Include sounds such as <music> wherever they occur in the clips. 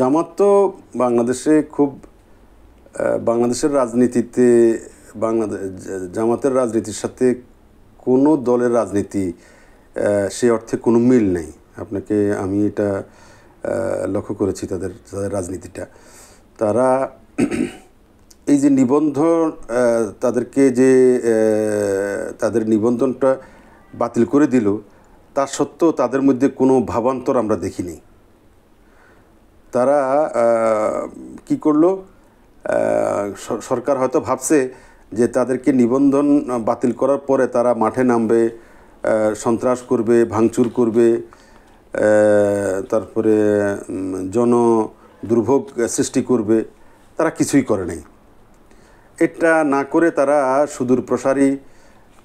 জামাত তো বাংলাদেশে খুব বাংলাদেশের রাজনীতিতে বাংলাদেশ জামাতের রাজনীতির সাথে কোনো দলের রাজনীতি সে অর্থে কোনো মিল নেই আপনাকে আমি এটা লক্ষ্য করেছি তাদের তাদের রাজনীতিটা তারা <clears throat> এই যে নিবন্ধন তাদেরকে যে তাদের নিবন্ধনটা বাতিল করে দিল তা সত্ত্বেও তাদের মধ্যে কোনো ভাবান্তর আমরা দেখিনি তারা কি করলো সরকার হয়তো ভাবছে যে তাদেরকে নিবন্ধন বাতিল করার পরে তারা মাঠে নামবে সন্ত্রাস করবে ভাঙচুর করবে তারপরে জন দুর্ভোগ সৃষ্টি করবে তারা কিছুই করে নাই এটা না করে তারা সুদূর প্রসারী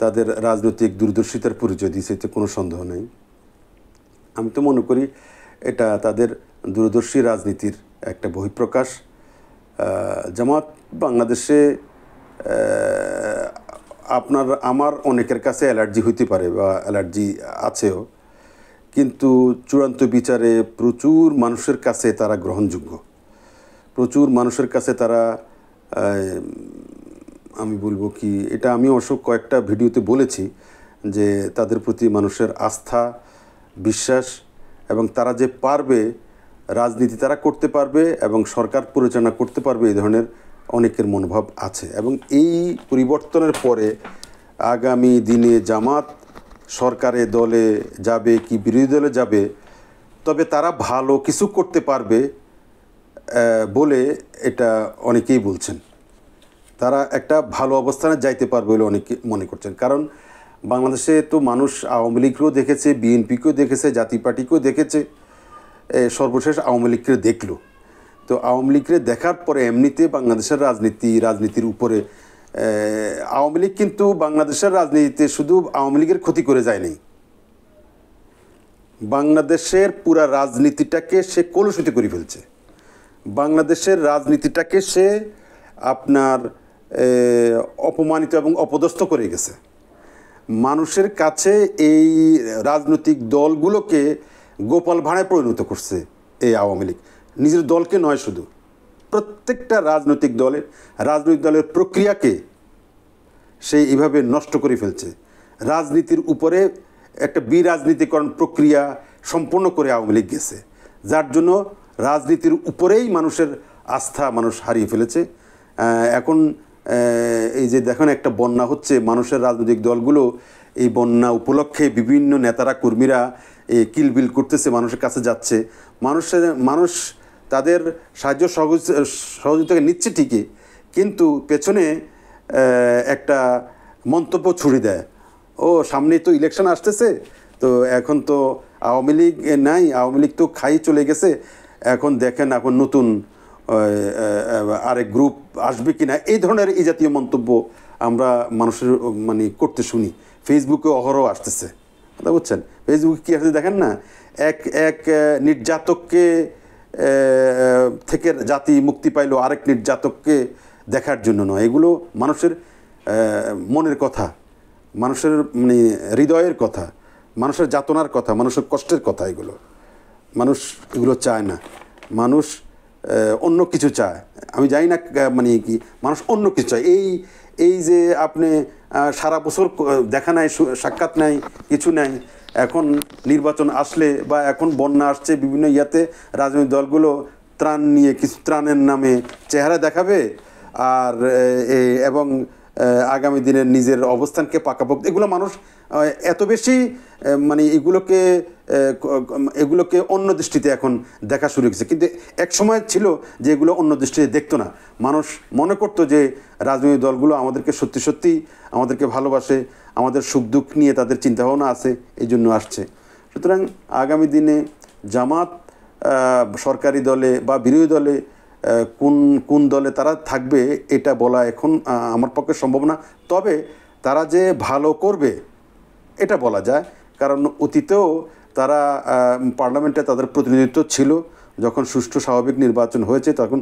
তাদের রাজনৈতিক দূরদর্শিতার পরিচয় দিয়েছে এতে কোনো সন্দেহ নেই আমি তো মনে করি এটা তাদের দূরদর্শী রাজনীতির একটা বহিঃপ্রকাশ জামাত বাংলাদেশে আপনার আমার অনেকের কাছে অ্যালার্জি হইতে পারে বা অ্যালার্জি আছেও কিন্তু চূড়ান্ত বিচারে প্রচুর মানুষের কাছে তারা গ্রহণযোগ্য প্রচুর মানুষের কাছে তারা আমি বলবো কি এটা আমি অবশ্য কয়েকটা ভিডিওতে বলেছি যে তাদের প্রতি মানুষের আস্থা বিশ্বাস এবং তারা যে পারবে রাজনীতি তারা করতে পারবে এবং সরকার পরিচালনা করতে পারবে এই ধরনের অনেকের মনোভাব আছে এবং এই পরিবর্তনের পরে আগামী দিনে জামাত সরকারে দলে যাবে কি বিরোধী দলে যাবে তবে তারা ভালো কিছু করতে পারবে বলে এটা অনেকেই বলছেন তারা একটা ভালো অবস্থানে যাইতে পারবে বলে অনেকে মনে করছেন কারণ বাংলাদেশে তো মানুষ আওয়ামী লীগকেও দেখেছে বিএনপিকেও দেখেছে জাতীয় পার্টিকেও দেখেছে সর্বশেষ আওয়ামী লীগকে দেখলো তো আওয়ামী লীগকে দেখার পরে এমনিতে বাংলাদেশের রাজনীতি রাজনীতির উপরে আওয়ামী লীগ কিন্তু বাংলাদেশের রাজনীতিতে শুধু আওয়ামী লীগের ক্ষতি করে যায়নি বাংলাদেশের পুরা রাজনীতিটাকে সে কলুষিত করে ফেলছে বাংলাদেশের রাজনীতিটাকে সে আপনার অপমানিত এবং অপদস্থ করে গেছে মানুষের কাছে এই রাজনৈতিক দলগুলোকে গোপাল ভাড়ায় পরিণত করছে এই আওয়ামী লীগ নিজের দলকে নয় শুধু প্রত্যেকটা রাজনৈতিক দলের রাজনৈতিক দলের প্রক্রিয়াকে সে এভাবে নষ্ট করে ফেলছে রাজনীতির উপরে একটা বিরাজনীতিকরণ প্রক্রিয়া সম্পন্ন করে আওয়ামী লীগ গেছে যার জন্য রাজনীতির উপরেই মানুষের আস্থা মানুষ হারিয়ে ফেলেছে এখন এই যে দেখেন একটা বন্যা হচ্ছে মানুষের রাজনৈতিক দলগুলো এই বন্যা উপলক্ষে বিভিন্ন নেতারা কর্মীরা এই কিলবিল করতেছে মানুষের কাছে যাচ্ছে মানুষের মানুষ তাদের সাহায্য সহযোগিতাকে নিচ্ছে ঠিকই কিন্তু পেছনে একটা মন্তব্য ছুড়ে দেয় ও সামনে তো ইলেকশন আসতেছে তো এখন তো আওয়ামী লীগ নাই আওয়ামী লীগ তো খাই চলে গেছে এখন দেখেন এখন নতুন আরেক গ্রুপ আসবে কি না এই ধরনের এই জাতীয় মন্তব্য আমরা মানুষের মানে করতে শুনি ফেসবুকে অহরহ আসতেছে কথা বুঝছেন ফেসবুকে কী আসছে দেখেন না এক এক নির্যাতককে থেকে জাতি মুক্তি পাইল আরেক নির্যাতককে দেখার জন্য নয় এগুলো মানুষের মনের কথা মানুষের মানে হৃদয়ের কথা মানুষের যাতনার কথা মানুষের কষ্টের কথা এগুলো মানুষ এগুলো চায় না মানুষ অন্য কিছু চায় আমি জানি না মানে কি মানুষ অন্য কিছু চায় এই এই যে আপনি সারা বছর দেখা নাই সাক্ষাৎ নাই কিছু নাই এখন নির্বাচন আসলে বা এখন বন্যা আসছে বিভিন্ন ইয়াতে রাজনৈতিক দলগুলো ত্রাণ নিয়ে কিছু ত্রাণের নামে চেহারা দেখাবে আর এবং আগামী দিনের নিজের অবস্থানকে পাকাপোক্ত এগুলো মানুষ এত বেশি মানে এগুলোকে এগুলোকে অন্য দৃষ্টিতে এখন দেখা শুরু হয়েছে কিন্তু এক সময় ছিল যে এগুলো অন্য দৃষ্টিতে দেখতো না মানুষ মনে করতো যে রাজনৈতিক দলগুলো আমাদেরকে সত্যি সত্যি আমাদেরকে ভালোবাসে আমাদের সুখ দুঃখ নিয়ে তাদের চিন্তাভাবনা আছে এই জন্য আসছে সুতরাং আগামী দিনে জামাত সরকারি দলে বা বিরোধী দলে কোন কোন দলে তারা থাকবে এটা বলা এখন আমার পক্ষে সম্ভব না তবে তারা যে ভালো করবে এটা বলা যায় কারণ অতীতেও তারা পার্লামেন্টে তাদের প্রতিনিধিত্ব ছিল যখন সুষ্ঠু স্বাভাবিক নির্বাচন হয়েছে তখন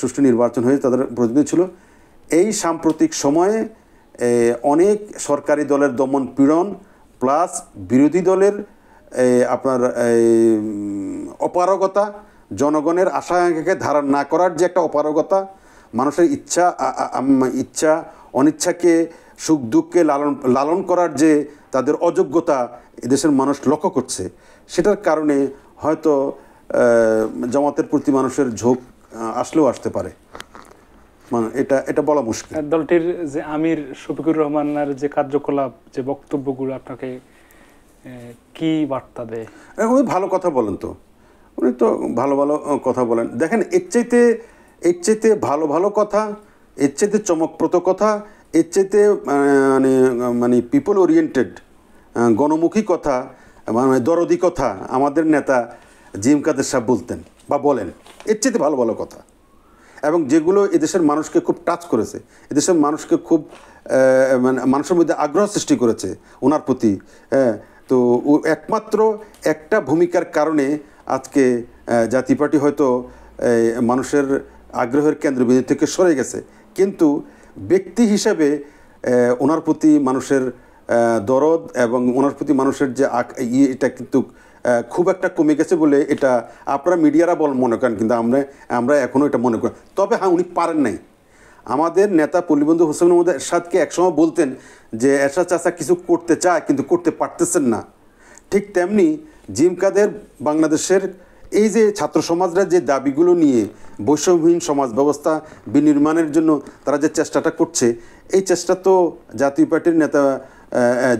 সুষ্ঠু নির্বাচন হয়েছে তাদের প্রতিনিধি ছিল এই সাম্প্রতিক সময়ে অনেক সরকারি দলের দমন পীড়ন প্লাস বিরোধী দলের আপনার অপারগতা জনগণের আশা আকাঙ্ক্ষাকে ধারণ না করার যে একটা অপারগতা মানুষের ইচ্ছা ইচ্ছা অনিচ্ছাকে সুখ দুঃখকে লালন লালন করার যে তাদের অযোগ্যতা এদেশের মানুষ লক্ষ্য করছে সেটার কারণে হয়তো জামাতের প্রতি মানুষের ঝোঁক আসলেও আসতে পারে মানে এটা এটা বলা মুশকিল দলটির যে আমির শফিকুর রহমানের যে কার্যকলাপ যে বক্তব্যগুলো আপনাকে কি বার্তা দেয় উনি ভালো কথা বলেন তো উনি তো ভালো ভালো কথা বলেন দেখেন এর চাইতে এর চাইতে ভালো ভালো কথা এর চাইতে চমকপ্রদ কথা এর চাইতে মানে মানে পিপল ওরিয়েন্টেড গণমুখী কথা মানে দরদি কথা আমাদের নেতা জিম কাদের সাহেব বলতেন বা বলেন এর চাইতে ভালো ভালো কথা এবং যেগুলো এদেশের মানুষকে খুব টাচ করেছে এদেশের মানুষকে খুব মানে মানুষের মধ্যে আগ্রহ সৃষ্টি করেছে ওনার প্রতি হ্যাঁ তো একমাত্র একটা ভূমিকার কারণে আজকে জাতীয় পার্টি হয়তো মানুষের আগ্রহের কেন্দ্রবিন্দু থেকে সরে গেছে কিন্তু ব্যক্তি হিসেবে ওনার প্রতি মানুষের দরদ এবং ওনার প্রতি মানুষের যে ইয়ে এটা কিন্তু খুব একটা কমে গেছে বলে এটা আপনারা মিডিয়ারা বল মনে করেন কিন্তু আমরা আমরা এখনও এটা মনে করি তবে হ্যাঁ উনি পারেন নাই আমাদের নেতা পল্লীবন্ধু হোসেন মোহাম্মদ এরশাদকে একসময় বলতেন যে এরশাদ চাষা কিছু করতে চায় কিন্তু করতে পারতেছেন না ঠিক তেমনি জিম কাদের বাংলাদেশের এই যে ছাত্র সমাজরা যে দাবিগুলো নিয়ে বৈষম্যহীন সমাজ ব্যবস্থা বিনির্মাণের জন্য তারা যে চেষ্টাটা করছে এই চেষ্টা তো জাতীয় পার্টির নেতা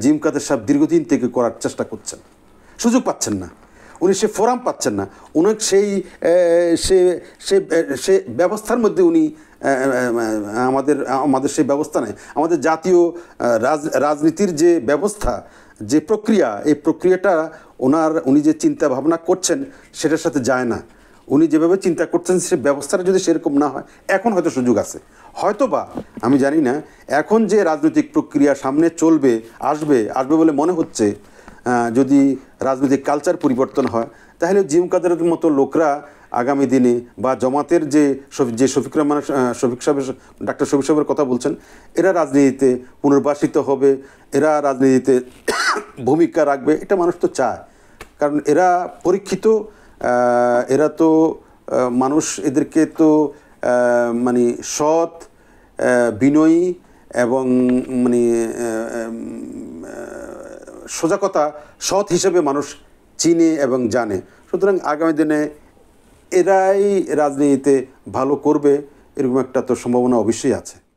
জিম কাদের সাহেব দীর্ঘদিন থেকে করার চেষ্টা করছেন সুযোগ পাচ্ছেন না উনি সে ফোরাম পাচ্ছেন না উনি সেই সে সে ব্যবস্থার মধ্যে উনি আমাদের আমাদের সেই ব্যবস্থা নেই আমাদের জাতীয় রাজ রাজনীতির যে ব্যবস্থা যে প্রক্রিয়া এই প্রক্রিয়াটা ওনার উনি যে চিন্তা ভাবনা করছেন সেটার সাথে যায় না উনি যেভাবে চিন্তা করছেন সে ব্যবস্থাটা যদি সেরকম না হয় এখন হয়তো সুযোগ আছে হয়তো বা আমি জানি না এখন যে রাজনৈতিক প্রক্রিয়া সামনে চলবে আসবে আসবে বলে মনে হচ্ছে যদি রাজনৈতিক কালচার পরিবর্তন হয় তাহলে জিম কাদের মতো লোকরা আগামী দিনে বা জমাতের যে যে শফিক রহমান শফিক সাহেবের ডাক্তার শফিক সাহেবের কথা বলছেন এরা রাজনীতিতে পুনর্বাসিত হবে এরা রাজনীতিতে <coughs> ভূমিকা রাখবে এটা মানুষ তো চায় কারণ এরা পরীক্ষিত এরা তো মানুষ এদেরকে তো মানে সৎ বিনয়ী এবং মানে সজাগতা সৎ হিসেবে মানুষ চিনে এবং জানে সুতরাং আগামী দিনে এরাই রাজনীতিতে ভালো করবে এরকম একটা তো সম্ভাবনা অবশ্যই আছে